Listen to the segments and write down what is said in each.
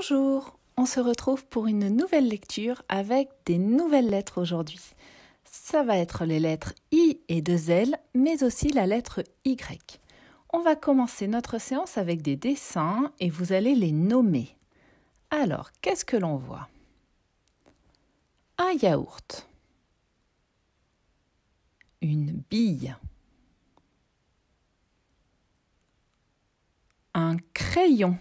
Bonjour, on se retrouve pour une nouvelle lecture avec des nouvelles lettres aujourd'hui. Ça va être les lettres I et 2L, mais aussi la lettre Y. On va commencer notre séance avec des dessins et vous allez les nommer. Alors, qu'est-ce que l'on voit Un yaourt. Une bille. Un crayon.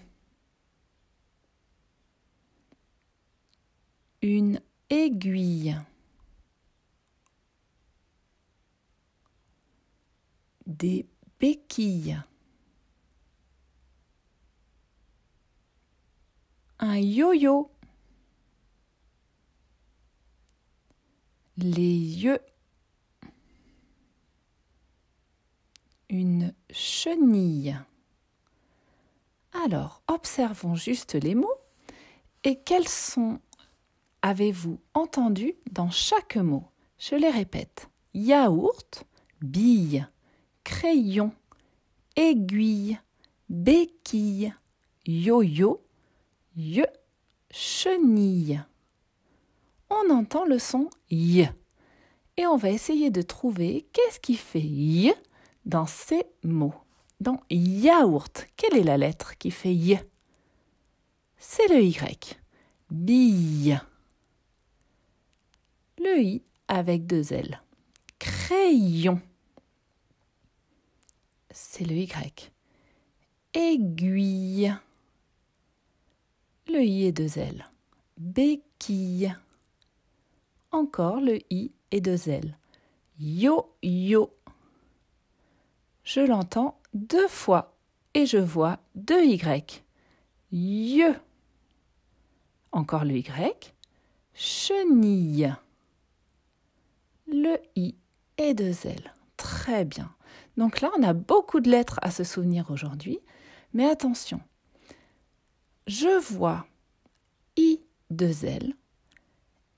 une aiguille. Des béquilles. Un yo-yo. Les yeux. Une chenille. Alors, observons juste les mots et quels sont avez-vous entendu dans chaque mot Je les répète. Yaourt, bille, crayon, aiguille, béquille, yo-yo, ye, chenille. On entend le son y et on va essayer de trouver qu'est-ce qui fait y dans ces mots. Dans yaourt, quelle est la lettre qui fait y C'est le y. Bille i avec deux L. Crayon. C'est le Y. Aiguille. Le I et deux L. Béquille. Encore le I et deux L. Yo-yo. Je l'entends deux fois et je vois deux Y. Yeux. Encore le Y. Chenille le I et deux L. Très bien. Donc là, on a beaucoup de lettres à se souvenir aujourd'hui, mais attention. Je vois I deux L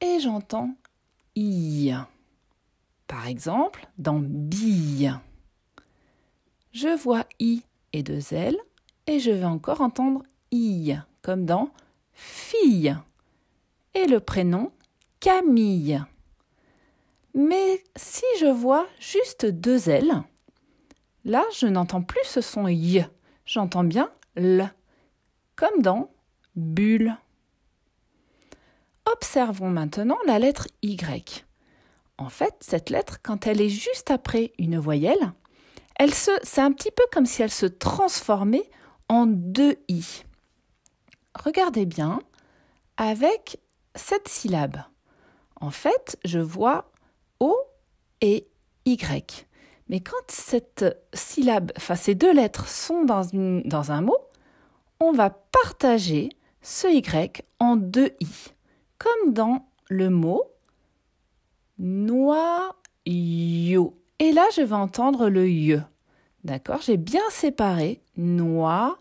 et j'entends I. Par exemple, dans bille. Je vois I et deux L et je vais encore entendre I, comme dans fille. Et le prénom Camille. Mais si je vois juste deux L, là je n'entends plus ce son Y, j'entends bien L, comme dans bulle. Observons maintenant la lettre Y. En fait, cette lettre, quand elle est juste après une voyelle, elle se, c'est un petit peu comme si elle se transformait en deux I. Regardez bien avec cette syllabe. En fait, je vois O et Y. Mais quand cette syllabe, ces deux lettres sont dans, un mot, on va partager ce Y en deux I, comme dans le mot noyau. Et là, je vais entendre le Y. D'accord J'ai bien séparé noyau.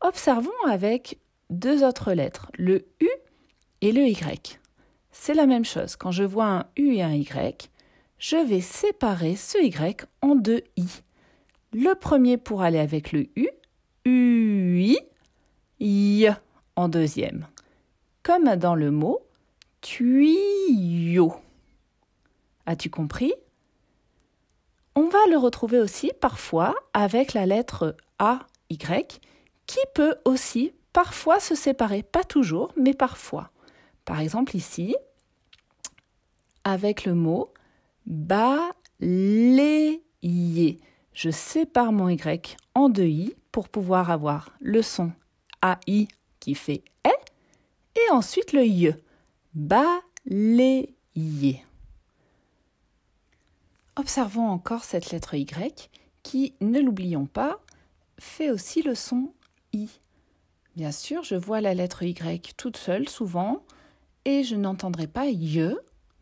Observons avec deux autres lettres, le U et le Y. C'est la même chose. Quand je vois un U et un Y, je vais séparer ce Y en deux I. Le premier pour aller avec le U, UI, I en deuxième. Comme dans le mot tuyau. As-tu compris On va le retrouver aussi parfois avec la lettre A, qui peut aussi parfois se séparer, pas toujours, mais parfois. Par exemple ici, avec le mot balayer. Je sépare mon Y en deux I pour pouvoir avoir le son AI qui fait E et ensuite le IE. Balayer. Observons encore cette lettre Y qui, ne l'oublions pas, fait aussi le son I. Bien sûr, je vois la lettre Y toute seule souvent, et je n'entendrai pas ye,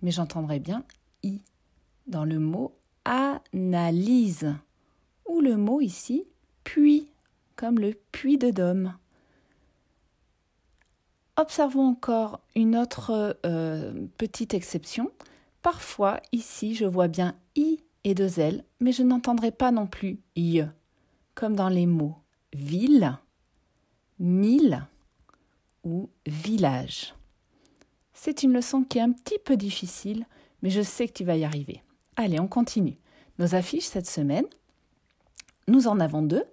mais j'entendrai bien i dans le mot analyse ou le mot ici puits, comme le puits de Dôme. Observons encore une autre euh, petite exception. Parfois, ici, je vois bien i et deux l, mais je n'entendrai pas non plus i, comme dans les mots ville, mille ou village. C'est une leçon qui est un petit peu difficile, mais je sais que tu vas y arriver. Allez, on continue. Nos affiches cette semaine, nous en avons deux.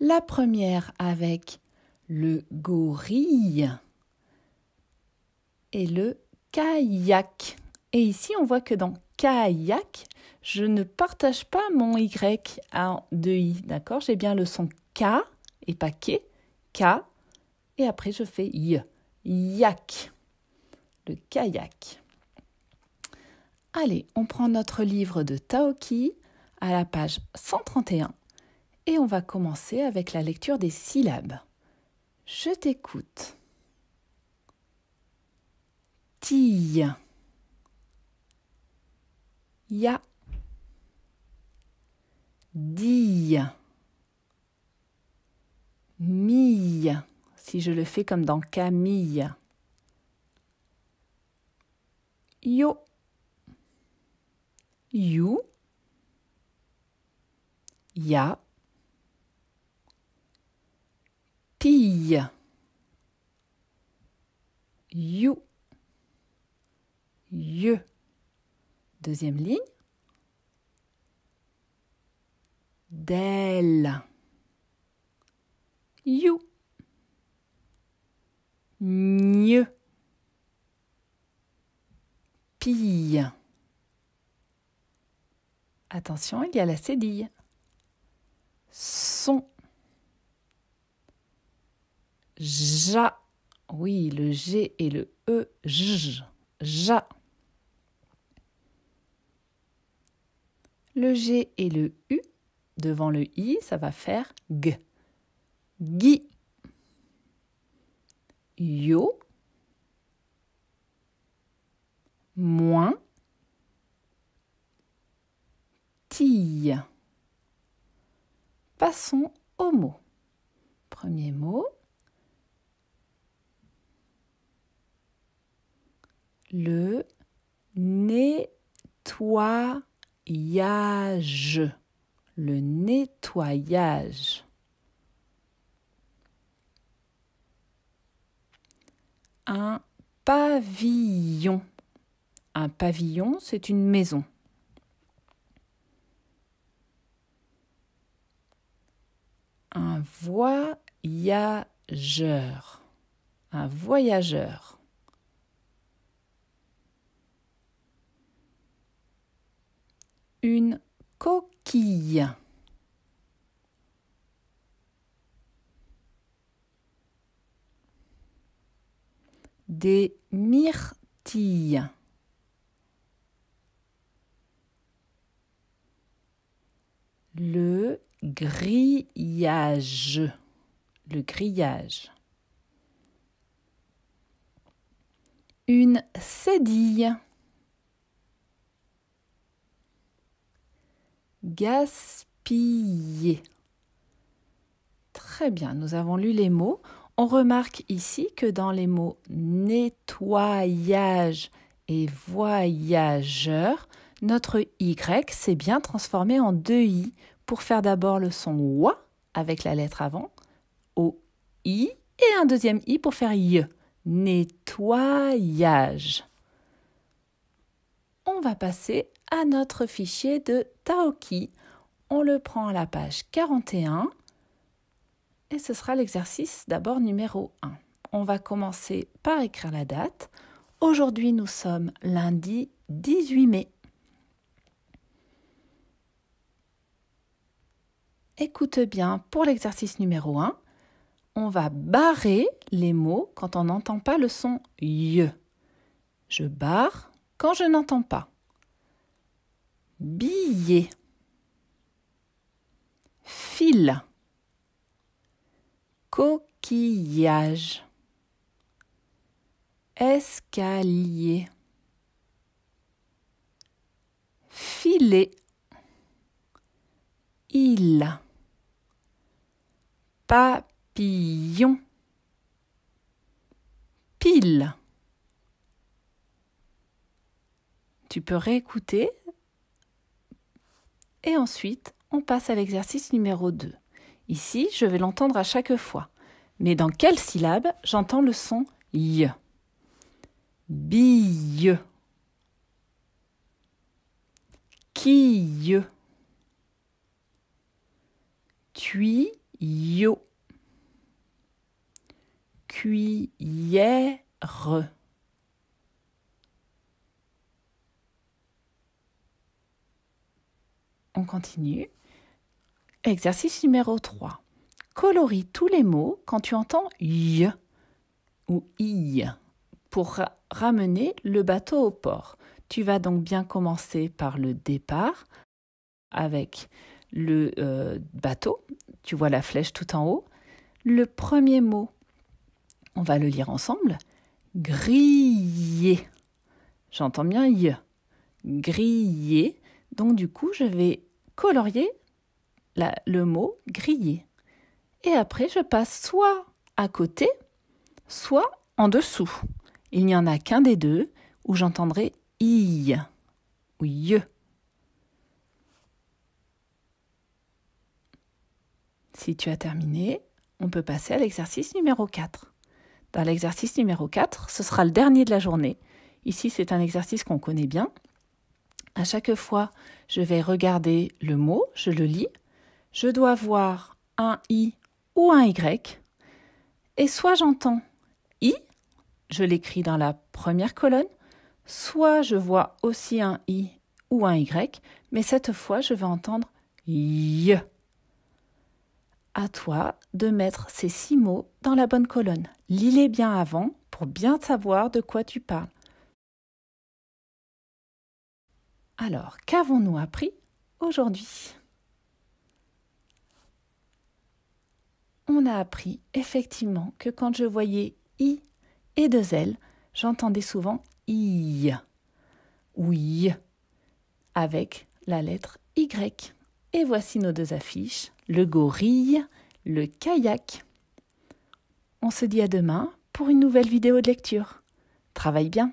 La première avec le gorille et le kayak. Et ici, on voit que dans kayak, je ne partage pas mon Y en deux I, d'accord J'ai bien le son K et pas K, K, et après je fais Y, yak le kayak. Allez, on prend notre livre de Taoki à la page 131 et on va commencer avec la lecture des syllabes. Je t'écoute. TI Ya. di, mi. Si je le fais comme dans Camille. Yo. You. Ya. Tille. You. you. Deuxième ligne. Del, You. Mieux pille. Attention, il y a la cédille. Son. Ja. Oui, le G et le E. J. Ja. Le G et le U. Devant le I, ça va faire G. Gui. Yo moins tille. Passons au mot. Premier mot, le nettoyage. Le nettoyage. Un pavillon. Un pavillon, c'est une maison. Un voyageur. Un voyageur. Une coquille. Des myrtilles. le grillage. Le grillage. Une cédille. Gaspiller. Très bien, nous avons lu les mots. On remarque ici que dans les mots nettoyage et voyageur, notre Y s'est bien transformé en deux I pour faire d'abord le son wa avec la lettre avant, o i, et un deuxième i pour faire y. Nettoyage. On va passer à notre fichier de Taoki. On le prend à la page 41 et ce sera l'exercice d'abord numéro 1. On va commencer par écrire la date. Aujourd'hui, nous sommes lundi 18 mai. Écoute bien, pour l'exercice numéro 1, on va barrer les mots quand on n'entend pas le son ye. Je barre quand je n'entends pas. Billet. Fil. Coquillage. Escalier. Filet il papillon pile tu peux réécouter et ensuite on passe à l'exercice numéro 2 ici je vais l'entendre à chaque fois mais dans quelle syllabe j'entends le son y bille quille tuyau re On continue. Exercice numéro 3. Colorie tous les mots quand tu entends y ou i pour ramener le bateau au port. Tu vas donc bien commencer par le départ avec le euh, bateau, tu vois la flèche tout en haut, le premier mot, on va le lire ensemble, griller. J'entends bien y. Griller. Donc du coup, je vais colorier la, le mot griller. Et après, je passe soit à côté, soit en dessous. Il n'y en a qu'un des deux où j'entendrai i ou Si tu as terminé, on peut passer à l'exercice numéro 4. Dans l'exercice numéro 4, ce sera le dernier de la journée. Ici, c'est un exercice qu'on connaît bien. À chaque fois, je vais regarder le mot, je le lis. Je dois voir un i ou un y. Et soit j'entends i, je l'écris dans la première colonne, soit je vois aussi un i ou un y, mais cette fois, je vais entendre y à toi de mettre ces six mots dans la bonne colonne. Lis-les bien avant pour bien savoir de quoi tu parles. Alors, qu'avons-nous appris aujourd'hui On a appris effectivement que quand je voyais i et deux l, j'entendais souvent i. Oui, avec la lettre y. Et voici nos deux affiches le gorille, le kayak. On se dit à demain pour une nouvelle vidéo de lecture. Travaille bien